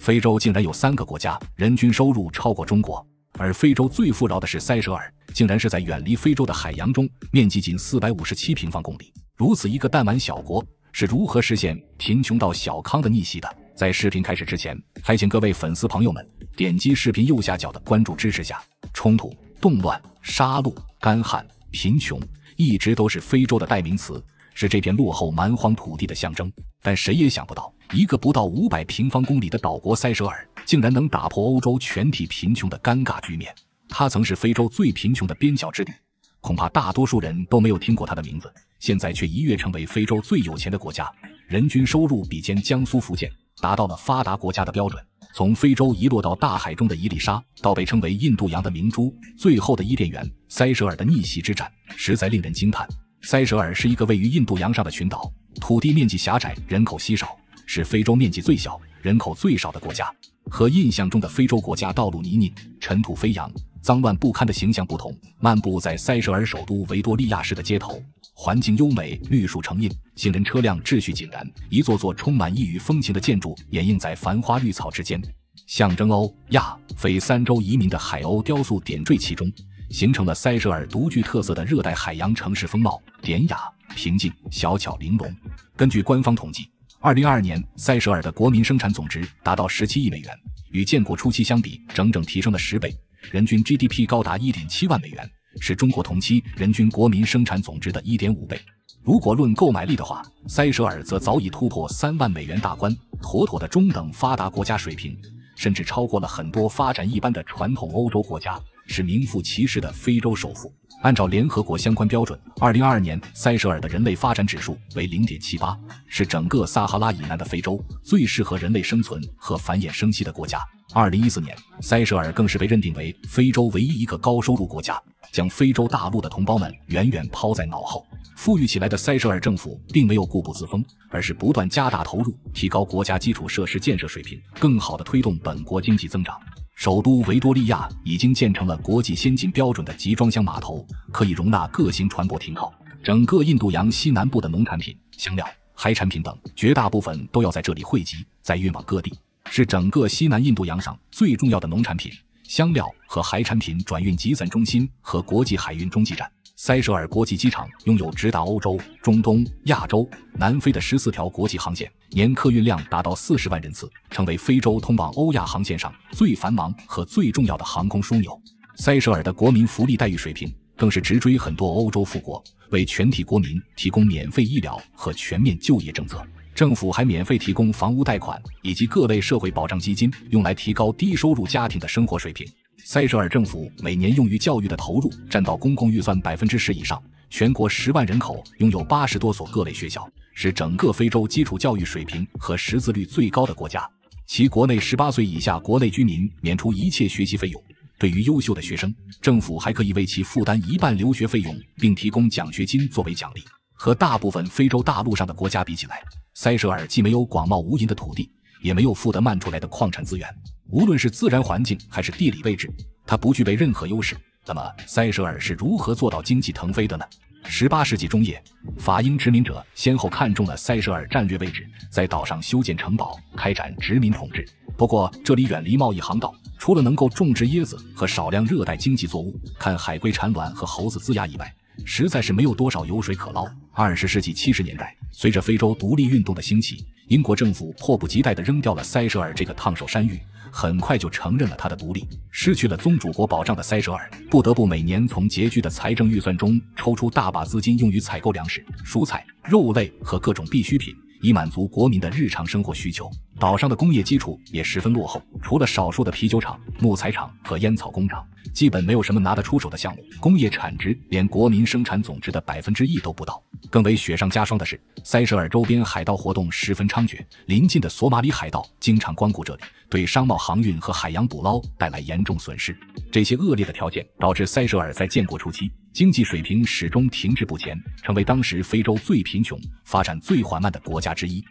非洲竟然有三个国家人均收入超过中国，而非洲最富饶的是塞舌尔，竟然是在远离非洲的海洋中，面积仅四百五十七平方公里，如此一个弹丸小国是如何实现贫穷到小康的逆袭的？在视频开始之前，还请各位粉丝朋友们点击视频右下角的关注支持下。冲突、动乱、杀戮、干旱、贫穷，一直都是非洲的代名词，是这片落后蛮荒土地的象征。但谁也想不到。一个不到五百平方公里的岛国塞舌尔，竟然能打破欧洲全体贫穷的尴尬局面。它曾是非洲最贫穷的边角之地，恐怕大多数人都没有听过它的名字。现在却一跃成为非洲最有钱的国家，人均收入比肩江苏、福建，达到了发达国家的标准。从非洲遗落到大海中的伊丽莎，到被称为印度洋的明珠，最后的伊甸园，塞舌尔的逆袭之战，实在令人惊叹。塞舌尔是一个位于印度洋上的群岛，土地面积狭窄，人口稀少。是非洲面积最小、人口最少的国家。和印象中的非洲国家道路泥泞、尘土飞扬、脏乱不堪的形象不同，漫步在塞舌尔首都维多利亚市的街头，环境优美、绿树成荫，行人车辆秩序井然。一座座充满异域风情的建筑掩映在繁花绿草之间，象征欧亚非三洲移民的海鸥雕塑点缀其中，形成了塞舌尔独具特色的热带海洋城市风貌，典雅、平静、小巧玲珑。根据官方统计。二零二二年，塞舌尔的国民生产总值达到十七亿美元，与建国初期相比，整整提升了十倍，人均 GDP 高达一点七万美元，是中国同期人均国民生产总值的一点五倍。如果论购买力的话，塞舌尔则早已突破三万美元大关，妥妥的中等发达国家水平，甚至超过了很多发展一般的传统欧洲国家，是名副其实的非洲首富。按照联合国相关标准，二零二二年塞舌尔的人类发展指数为零点七八，是整个撒哈拉以南的非洲最适合人类生存和繁衍生息的国家。二零一四年，塞舌尔更是被认定为非洲唯一一个高收入国家，将非洲大陆的同胞们远远抛在脑后。富裕起来的塞舌尔政府并没有固步自封，而是不断加大投入，提高国家基础设施建设水平，更好的推动本国经济增长。首都维多利亚已经建成了国际先进标准的集装箱码头，可以容纳各型船舶停靠。整个印度洋西南部的农产品、香料、海产品等，绝大部分都要在这里汇集，再运往各地，是整个西南印度洋上最重要的农产品、香料和海产品转运集散中心和国际海运中继站。塞舌尔国际机场拥有直达欧洲、中东、亚洲、南非的十四条国际航线，年客运量达到四十万人次，成为非洲通往欧亚航线上最繁忙和最重要的航空枢纽。塞舌尔的国民福利待遇水平更是直追很多欧洲富国，为全体国民提供免费医疗和全面就业政策。政府还免费提供房屋贷款以及各类社会保障基金，用来提高低收入家庭的生活水平。塞舌尔政府每年用于教育的投入占到公共预算百分之十以上，全国十万人口拥有八十多所各类学校，是整个非洲基础教育水平和识字率最高的国家。其国内十八岁以下国内居民免除一切学习费用，对于优秀的学生，政府还可以为其负担一半留学费用，并提供奖学金作为奖励。和大部分非洲大陆上的国家比起来，塞舌尔既没有广袤无垠的土地，也没有富得漫出来的矿产资源。无论是自然环境还是地理位置，它不具备任何优势。那么塞舌尔是如何做到经济腾飞的呢？十八世纪中叶，法英殖民者先后看中了塞舌尔战略位置，在岛上修建城堡，开展殖民统治。不过这里远离贸易航道，除了能够种植椰子和少量热带经济作物，看海龟产卵和猴子滋养以外。实在是没有多少油水可捞。二十世纪七十年代，随着非洲独立运动的兴起，英国政府迫不及待地扔掉了塞舌尔这个烫手山芋，很快就承认了他的独立。失去了宗主国保障的塞舌尔，不得不每年从拮据的财政预算中抽出大把资金，用于采购粮食、蔬菜、肉类和各种必需品。以满足国民的日常生活需求。岛上的工业基础也十分落后，除了少数的啤酒厂、木材厂和烟草工厂，基本没有什么拿得出手的项目。工业产值连国民生产总值的百分之一都不到。更为雪上加霜的是，塞舌尔周边海盗活动十分猖獗，邻近的索马里海盗经常光顾这里，对商贸航运和海洋捕捞带来严重损失。这些恶劣的条件导致塞舌尔在建国初期。经济水平始终停滞不前，成为当时非洲最贫穷、发展最缓慢的国家之一。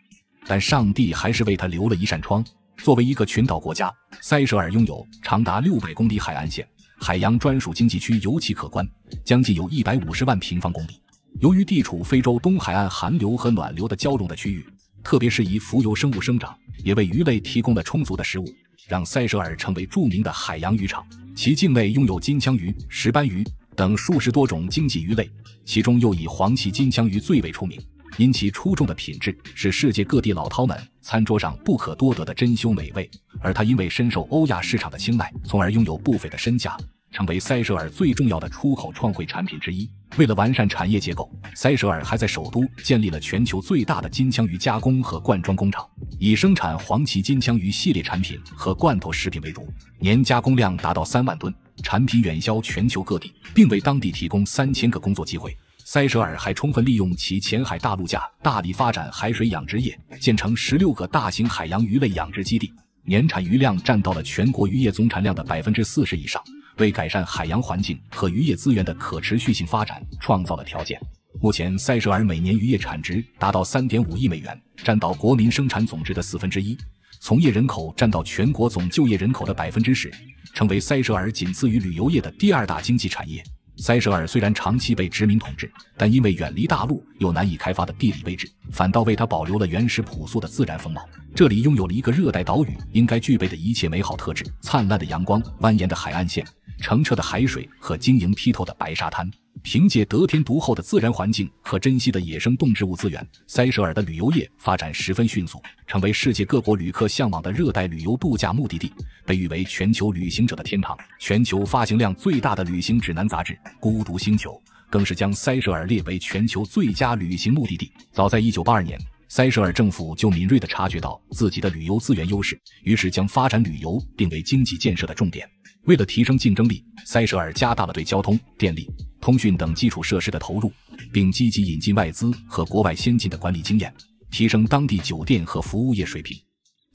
但上帝还是为他留了一扇窗。作为一个群岛国家，塞舌尔拥有长达六百公里海岸线，海洋专属经济区尤其可观，将近有一百五十万平方公里。由于地处非洲东海岸寒流和暖流的交融的区域，特别适宜浮游生物生长，也为鱼类提供了充足的食物，让塞舌尔成为著名的海洋渔场。其境内拥有金枪鱼、石斑鱼。等数十多种经济鱼类，其中又以黄鳍金枪鱼最为出名，因其出众的品质，是世界各地老饕们餐桌上不可多得的珍馐美味。而它因为深受欧亚市场的青睐，从而拥有不菲的身价，成为塞舌尔最重要的出口创汇产品之一。为了完善产业结构，塞舌尔还在首都建立了全球最大的金枪鱼加工和罐装工厂，以生产黄鳍金枪鱼系列产品和罐头食品为主，年加工量达到三万吨。产品远销全球各地，并为当地提供三千个工作机会。塞舌尔还充分利用其前海大陆架，大力发展海水养殖业，建成十六个大型海洋鱼类养殖基地，年产鱼量占到了全国渔业总产量的百分之四十以上，为改善海洋环境和渔业资源的可持续性发展创造了条件。目前，塞舌尔每年渔业产值达到三点五亿美元，占到国民生产总值的四分之一。从业人口占到全国总就业人口的百分之十，成为塞舌尔仅次于旅游业的第二大经济产业。塞舌尔虽然长期被殖民统治，但因为远离大陆又难以开发的地理位置，反倒为它保留了原始朴素的自然风貌。这里拥有了一个热带岛屿应该具备的一切美好特质：灿烂的阳光、蜿蜒的海岸线、澄澈的海水和晶莹剔透的白沙滩。凭借得天独厚的自然环境和珍稀的野生动植物资源，塞舌尔的旅游业发展十分迅速，成为世界各国旅客向往的热带旅游度假目的地，被誉为全球旅行者的天堂。全球发行量最大的旅行指南杂志《孤独星球》更是将塞舌尔列为全球最佳旅行目的地。早在1982年，塞舌尔政府就敏锐地察觉到自己的旅游资源优势，于是将发展旅游定为经济建设的重点。为了提升竞争力，塞舌尔加大了对交通、电力。通讯等基础设施的投入，并积极引进外资和国外先进的管理经验，提升当地酒店和服务业水平。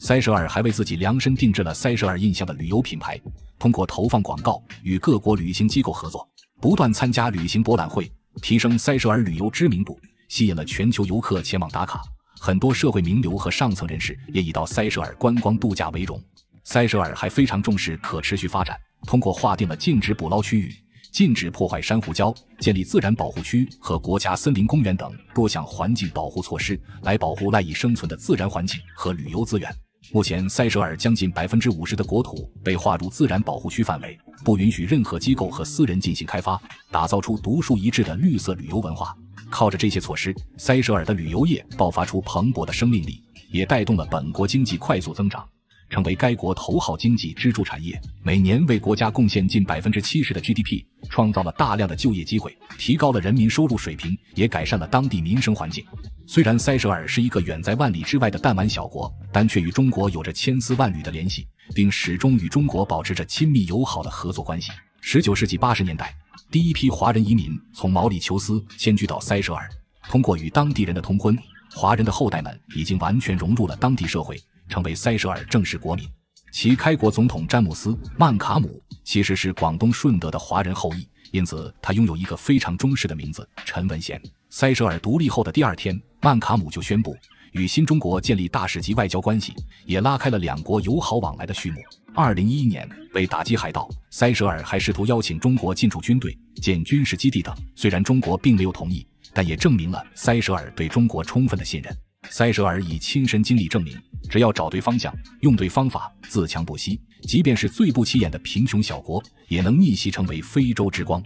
塞舌尔还为自己量身定制了“塞舌尔印象”的旅游品牌，通过投放广告与各国旅行机构合作，不断参加旅行博览会，提升塞舌尔旅游知名度，吸引了全球游客前往打卡。很多社会名流和上层人士也以到塞舌尔观光度假为荣。塞舌尔还非常重视可持续发展，通过划定了禁止捕捞区域。禁止破坏珊瑚礁，建立自然保护区和国家森林公园等多项环境保护措施，来保护赖以生存的自然环境和旅游资源。目前，塞舌尔将近百分之五十的国土被划入自然保护区范围，不允许任何机构和私人进行开发，打造出独树一帜的绿色旅游文化。靠着这些措施，塞舌尔的旅游业爆发出蓬勃的生命力，也带动了本国经济快速增长。成为该国头号经济支柱产业，每年为国家贡献近百分之七十的 GDP，创造了大量的就业机会，提高了人民收入水平，也改善了当地民生环境。虽然塞舌尔是一个远在万里之外的弹丸小国，但却与中国有着千丝万缕的联系，并始终与中国保持着亲密友好的合作关系。十九世纪八十年代，第一批华人移民从毛里求斯迁居到塞舌尔，通过与当地人的通婚，华人的后代们已经完全融入了当地社会。成为塞舌尔正式国民，其开国总统詹姆斯·曼卡姆其实是广东顺德的华人后裔，因此他拥有一个非常忠实的名字陈文贤。塞舌尔独立后的第二天，曼卡姆就宣布与新中国建立大使级外交关系，也拉开了两国友好往来的序幕。二零一一年，为打击海盗，塞舌尔还试图邀请中国进驻军队建军事基地等，虽然中国并没有同意，但也证明了塞舌尔对中国充分的信任。塞舌尔以亲身经历证明，只要找对方向，用对方法，自强不息，即便是最不起眼的贫穷小国，也能逆袭成为非洲之光。